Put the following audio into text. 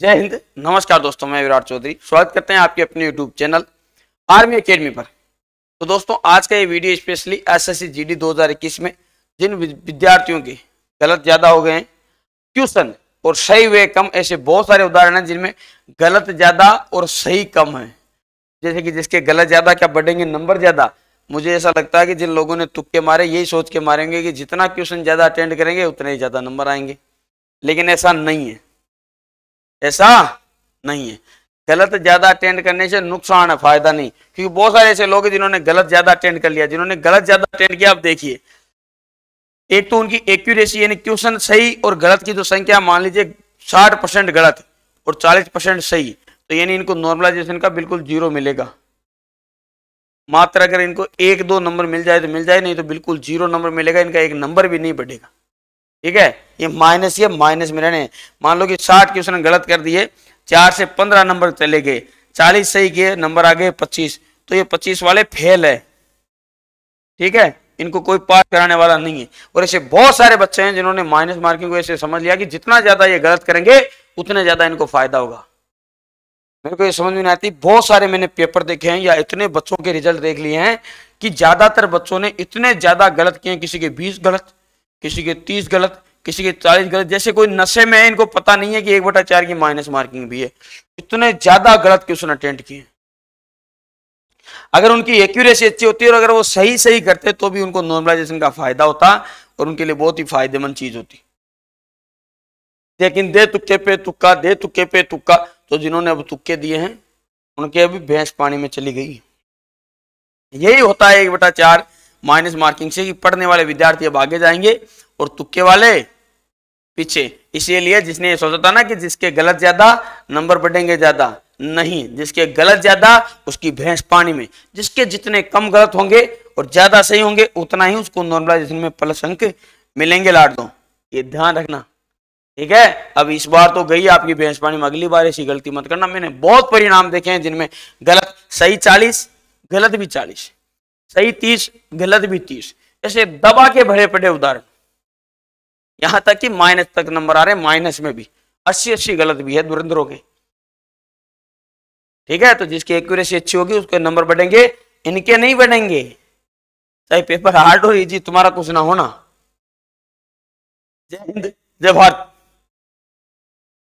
जय हिंद नमस्कार दोस्तों मैं विराट चौधरी स्वागत करते हैं आपके अपने यूट्यूब चैनल आर्मी एकेडमी पर तो दोस्तों आज का ये video specially S S C 2021 में जिन विद्यार्थियों के गलत ज़्यादा हो गए हैं क्वेश्चन और सही वे कम ऐसे बहुत सारे उदाहरण हैं जिनमें गलत ज़्यादा और सही कम है जैसे कि जिसके गलत ज़्यादा क्या बढ़ेंगे नंबर ज़्यादा मुझे ऐसा लगता है कि जिन लोगों ने तुक्के मारे यही सोच के मारेंगे कि जितना क्वेश्चन ज़्यादा अटेंड करेंगे उतने ही ज़्यादा नंबर आएंगे लेकिन ऐसा नहीं है ऐसा नहीं है गलत ज़्यादा अटेंड करने से नुकसान है फायदा नहीं क्योंकि बहुत सारे ऐसे लोग हैं जिन्होंने गलत ज़्यादा अटेंड कर लिया जिन्होंने गलत ज़्यादा अटेंड किया आप देखिए एक तो उनकी एक्यूरेसी यानी क्वेश्चन सही और गलत की जो तो संख्या मान लीजिए साठ परसेंट गलत और चालीस परसेंट सही तो यानी इनको नॉर्मलाइजेशन का बिल्कुल जीरो मिलेगा मात्र अगर इनको एक दो नंबर मिल जाए तो मिल जाए नहीं तो बिल्कुल जीरो नंबर मिलेगा इनका एक नंबर भी नहीं बढ़ेगा ठीक है ये माइनस ये माइनस में रहने मान लो कि साठ क्वेश्चन गलत कर दिए चार से पंद्रह नंबर चले गए चालीस सही किए नंबर आ गए पच्चीस तो ये पच्चीस वाले फेल है ठीक है इनको कोई पास कराने वाला नहीं है और ऐसे बहुत सारे बच्चे हैं जिन्होंने माइनस मार्किंग को ऐसे समझ लिया कि जितना ज्यादा ये गलत करेंगे उतना ज्यादा इनको फायदा होगा मेरे को ये समझ में नहीं आती बहुत सारे मैंने पेपर देखे हैं या इतने बच्चों के रिजल्ट देख लिए हैं कि ज्यादातर बच्चों ने इतने ज्यादा गलत किए किसी के बीस गलत किसी के तीस गलत किसी के चालीस गलत जैसे कोई नशे में है इनको पता नहीं है कि एक बटा चार की माइनस मार्किंग भी है इतने ज्यादा गलत क्वेश्चन अटेंड किए अगर उनकी एक्यूरेसी अच्छी होती है और अगर वो सही सही करते तो भी उनको नॉर्मलाइजेशन का फायदा होता और उनके लिए बहुत ही फायदेमंद चीज होती लेकिन दे तुक्के पे तुक्का दे तुक्के पे तुक्का तो जिन्होंने अब तुक्के दिए हैं उनके अभी भैंस पानी में चली गई यही होता है एक बटा चार माइनस मार्किंग से कि पढ़ने वाले विद्यार्थी अब आगे जाएंगे और तुक्के वाले पीछे इसीलिए जिसने ये सोचा था ना कि जिसके गलत ज्यादा नंबर बढ़ेंगे ज्यादा नहीं जिसके गलत ज्यादा उसकी भैंस पानी में जिसके जितने कम गलत होंगे और ज्यादा सही होंगे उतना ही उसको नॉर्मलाइजेशन में प्लस अंक मिलेंगे लाट दो ये ध्यान रखना ठीक है अब इस बार तो गई आपकी भैंस पानी में अगली बार ऐसी गलती मत करना मैंने बहुत परिणाम देखे हैं जिनमें गलत सही चालीस गलत भी चालीस सही तीस गलत भी तीस ऐसे दबा के भरे पड़े उदाहरण यहां तक कि माइनस तक नंबर आ रहे माइनस में भी अस्सी अस्सी गलत भी है दुरंधरों के ठीक है तो जिसकी एक्यूरेसी अच्छी होगी उसके नंबर बढ़ेंगे इनके नहीं बढ़ेंगे चाहे पेपर हार्ड हो जी तुम्हारा कुछ ना होना जय हिंद जय भारत